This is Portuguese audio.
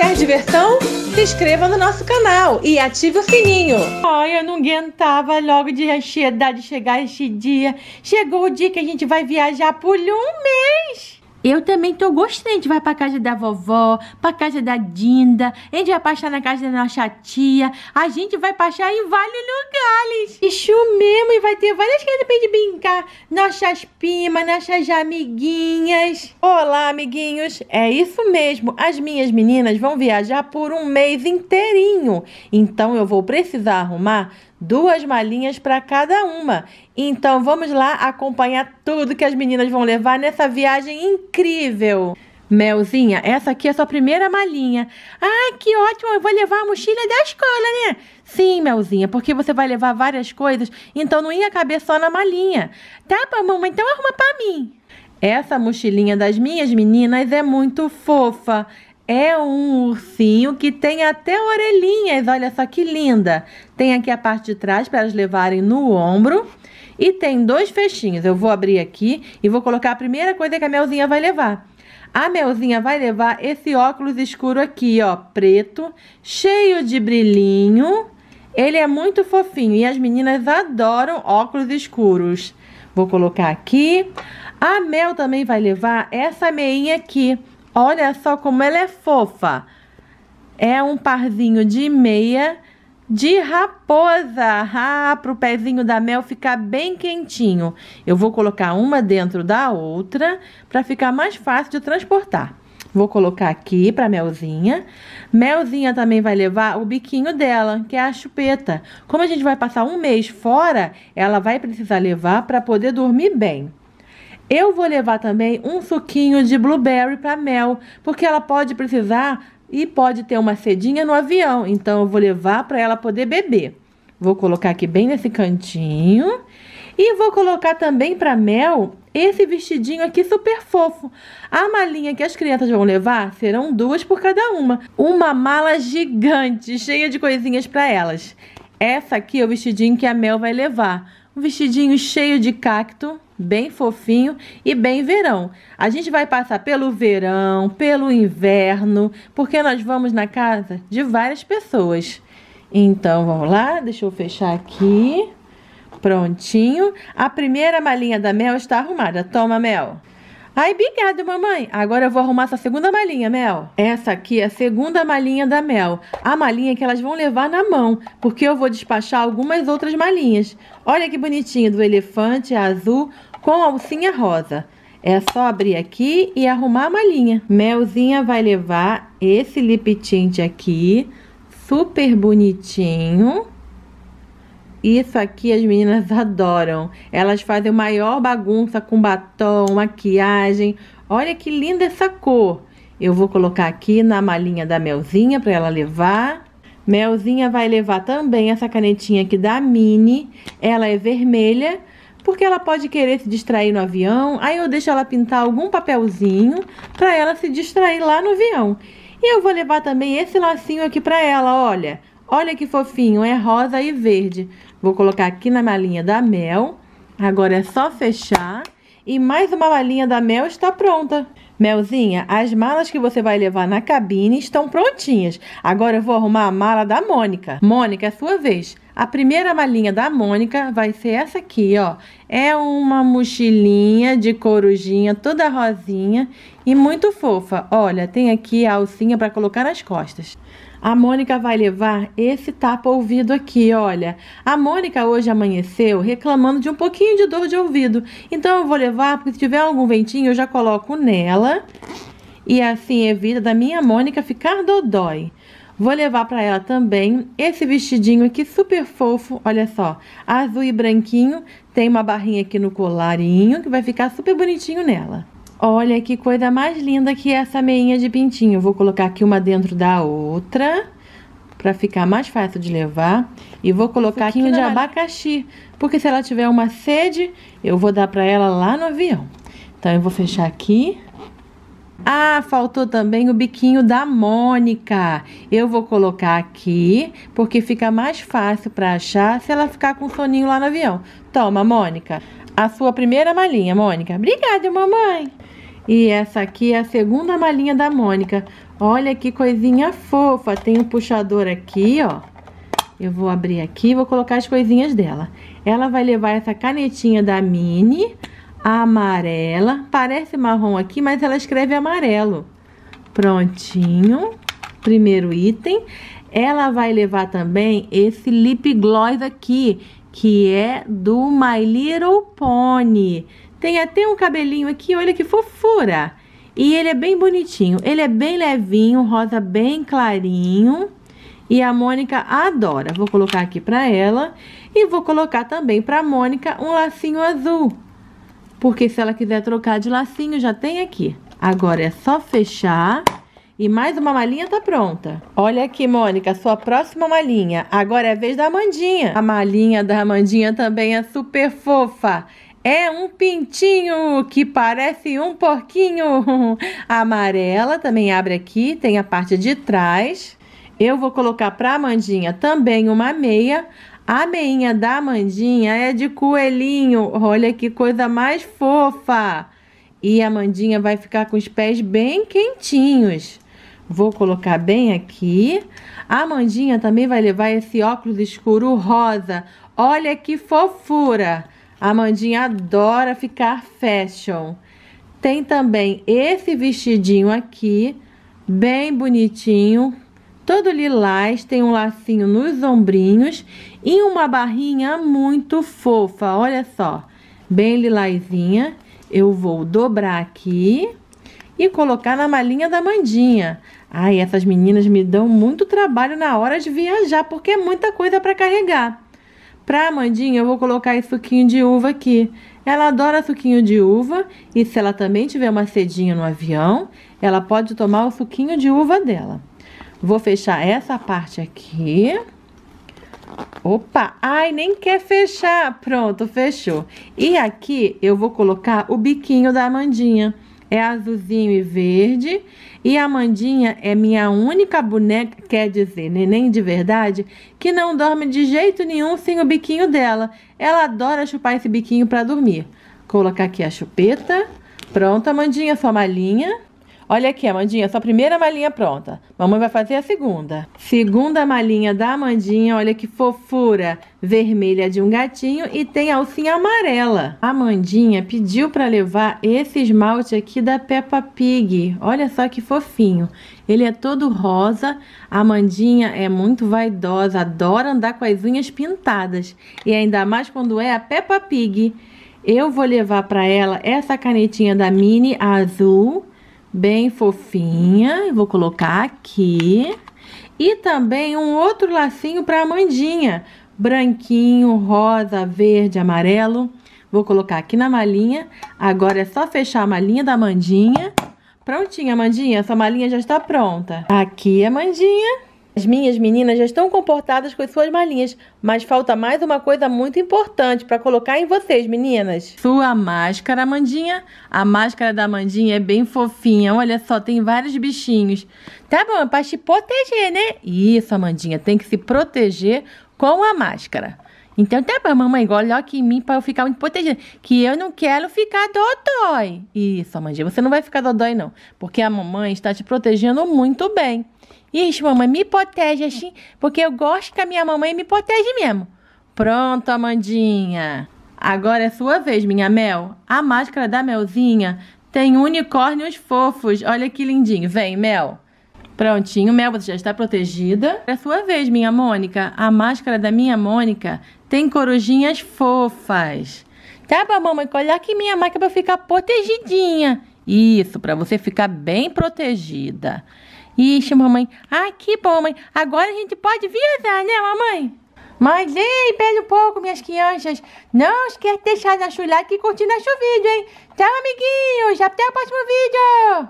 Quer diversão? Se inscreva no nosso canal e ative o sininho. Ai, eu não aguentava logo de ansiedade chegar este dia. Chegou o dia que a gente vai viajar por um mês. Eu também tô gostando. A gente vai pra casa da vovó, pra casa da Dinda, a gente vai passar na casa da nossa tia, a gente vai passar em vários lugares. Isso mesmo, e vai ter várias coisas pra gente brincar. Nossas primas, nossas amiguinhas. Olá, amiguinhos. É isso mesmo, as minhas meninas vão viajar por um mês inteirinho. Então eu vou precisar arrumar duas malinhas para cada uma. Então vamos lá acompanhar tudo que as meninas vão levar nessa viagem incrível. Melzinha, essa aqui é a sua primeira malinha. Ai, que ótimo, eu vou levar a mochila da escola, né? Sim, Melzinha, porque você vai levar várias coisas, então não ia caber só na malinha. Tá, mamãe, então arruma para mim. Essa mochilinha das minhas meninas é muito fofa é um ursinho que tem até orelhinhas, olha só que linda. Tem aqui a parte de trás para elas levarem no ombro. E tem dois fechinhos. Eu vou abrir aqui e vou colocar a primeira coisa que a Melzinha vai levar. A Melzinha vai levar esse óculos escuro aqui, ó, preto, cheio de brilhinho. Ele é muito fofinho e as meninas adoram óculos escuros. Vou colocar aqui. A Mel também vai levar essa meinha aqui, Olha só como ela é fofa. É um parzinho de meia de raposa, ah, para o pezinho da mel ficar bem quentinho. Eu vou colocar uma dentro da outra para ficar mais fácil de transportar. Vou colocar aqui para Melzinha. Melzinha também vai levar o biquinho dela, que é a chupeta. Como a gente vai passar um mês fora, ela vai precisar levar para poder dormir bem. Eu vou levar também um suquinho de blueberry para Mel, porque ela pode precisar e pode ter uma sedinha no avião, então eu vou levar para ela poder beber. Vou colocar aqui bem nesse cantinho. E vou colocar também para Mel esse vestidinho aqui super fofo. A malinha que as crianças vão levar serão duas por cada uma. Uma mala gigante, cheia de coisinhas para elas. Essa aqui é o vestidinho que a Mel vai levar. Um vestidinho cheio de cacto, bem fofinho e bem verão. A gente vai passar pelo verão, pelo inverno, porque nós vamos na casa de várias pessoas. Então, vamos lá, deixa eu fechar aqui. Prontinho. A primeira malinha da Mel está arrumada. Toma, Mel. Ai, obrigada, mamãe. Agora eu vou arrumar essa segunda malinha, Mel. Essa aqui é a segunda malinha da Mel. A malinha que elas vão levar na mão, porque eu vou despachar algumas outras malinhas. Olha que bonitinho, do elefante azul com alcinha rosa. É só abrir aqui e arrumar a malinha. Melzinha vai levar esse lip tint aqui, super bonitinho. Isso aqui as meninas adoram. Elas fazem maior bagunça com batom, maquiagem. Olha que linda essa cor. Eu vou colocar aqui na malinha da Melzinha para ela levar. Melzinha vai levar também essa canetinha aqui da Mini. Ela é vermelha, porque ela pode querer se distrair no avião. Aí eu deixo ela pintar algum papelzinho para ela se distrair lá no avião. E eu vou levar também esse lacinho aqui para ela, olha. Olha que fofinho, é rosa e verde. Vou colocar aqui na malinha da mel. Agora é só fechar. E mais uma malinha da mel está pronta. Melzinha, as malas que você vai levar na cabine estão prontinhas. Agora eu vou arrumar a mala da Mônica. Mônica, é sua vez. A primeira malinha da Mônica vai ser essa aqui, ó. É uma mochilinha de corujinha toda rosinha e muito fofa. Olha, tem aqui a alcinha para colocar nas costas. A Mônica vai levar esse tapa ouvido aqui, olha. A Mônica hoje amanheceu reclamando de um pouquinho de dor de ouvido. Então eu vou levar, porque se tiver algum ventinho, eu já coloco nela. E assim evita da minha Mônica ficar dodói. Vou levar para ela também esse vestidinho aqui super fofo, olha só, azul e branquinho. Tem uma barrinha aqui no colarinho que vai ficar super bonitinho nela. Olha que coisa mais linda que essa meinha de pintinho. Vou colocar aqui uma dentro da outra para ficar mais fácil de levar. E vou colocar um aqui de abacaxi, porque se ela tiver uma sede, eu vou dar para ela lá no avião. Então eu vou fechar aqui. Ah, faltou também o biquinho da Mônica. Eu vou colocar aqui, porque fica mais fácil para achar se ela ficar com soninho lá no avião. Toma, Mônica, a sua primeira malinha, Mônica. Obrigada, mamãe. E essa aqui é a segunda malinha da Mônica. Olha que coisinha fofa. Tem um puxador aqui, ó. Eu vou abrir aqui e vou colocar as coisinhas dela. Ela vai levar essa canetinha da Mini, amarela. Parece marrom aqui, mas ela escreve amarelo. Prontinho. Primeiro item. Ela vai levar também esse lip gloss aqui, que é do My Little Pony. Tem até um cabelinho aqui, olha que fofura. E ele é bem bonitinho. Ele é bem levinho, rosa bem clarinho. E a Mônica adora. Vou colocar aqui pra ela. E vou colocar também pra Mônica um lacinho azul. Porque se ela quiser trocar de lacinho, já tem aqui. Agora é só fechar. E mais uma malinha tá pronta. Olha aqui, Mônica, sua próxima malinha. Agora é a vez da Amandinha. A malinha da Amandinha também é super fofa. É um pintinho que parece um porquinho. A amarela também abre aqui, tem a parte de trás. Eu vou colocar para a Mandinha também uma meia. A meinha da Mandinha é de coelhinho. Olha que coisa mais fofa. E a Mandinha vai ficar com os pés bem quentinhos. Vou colocar bem aqui. A Mandinha também vai levar esse óculos escuro rosa. Olha que fofura. A Mandinha adora ficar fashion. Tem também esse vestidinho aqui, bem bonitinho, todo lilás, tem um lacinho nos ombrinhos e uma barrinha muito fofa, olha só, bem lilazinha. Eu vou dobrar aqui e colocar na malinha da Mandinha. Ai, essas meninas me dão muito trabalho na hora de viajar, porque é muita coisa para carregar. Pra Amandinha, eu vou colocar esse suquinho de uva aqui. Ela adora suquinho de uva e se ela também tiver uma cedinha no avião, ela pode tomar o suquinho de uva dela. Vou fechar essa parte aqui. Opa! Ai, nem quer fechar! Pronto, fechou. E aqui eu vou colocar o biquinho da Amandinha é azulzinho e verde. E a Mandinha é minha única boneca, quer dizer, neném de verdade, que não dorme de jeito nenhum sem o biquinho dela. Ela adora chupar esse biquinho para dormir. Colocar aqui a chupeta. Pronto, Amandinha, sua malinha. Olha aqui, Amandinha, sua primeira malinha pronta. Mamãe vai fazer a segunda. Segunda malinha da Amandinha, olha que fofura. Vermelha de um gatinho e tem alcinha amarela. A Amandinha pediu para levar esse esmalte aqui da Peppa Pig. Olha só que fofinho. Ele é todo rosa. A Amandinha é muito vaidosa, adora andar com as unhas pintadas. E ainda mais quando é a Peppa Pig. Eu vou levar para ela essa canetinha da Mini Azul bem fofinha. Vou colocar aqui. E também um outro lacinho para a Amandinha. Branquinho, rosa, verde, amarelo. Vou colocar aqui na malinha. Agora é só fechar a malinha da Amandinha. Prontinha, Amandinha. Essa malinha já está pronta. Aqui, Amandinha. As minhas meninas já estão comportadas com as suas malinhas, mas falta mais uma coisa muito importante para colocar em vocês, meninas. Sua máscara, Amandinha? A máscara da Amandinha é bem fofinha, olha só, tem vários bichinhos. Tá bom, é para se proteger, né? Isso, Amandinha, tem que se proteger com a máscara. Então tá bom, mamãe, olha aqui em mim para eu ficar muito protegida, que eu não quero ficar dodói. Isso, Amandinha, você não vai ficar dodói não, porque a mamãe está te protegendo muito bem. Ixi, mamãe, me protege assim, porque eu gosto que a minha mamãe me protege mesmo. Pronto, Amandinha. Agora é sua vez, minha Mel. A máscara da Melzinha tem unicórnios fofos. Olha que lindinho. Vem, Mel. Prontinho, Mel, você já está protegida. É sua vez, minha Mônica. A máscara da minha Mônica tem corujinhas fofas. Tá bom, mamãe, olha que minha máscara para ficar protegidinha. Isso, para você ficar bem protegida. Ixi, mamãe. Ah, que bom, mãe. Agora a gente pode viajar, né, mamãe? Mas, ei, pele um pouco, minhas crianças. Não esquece de deixar na like e curtir nosso vídeo, hein? Tchau, amiguinhos. Até o próximo vídeo.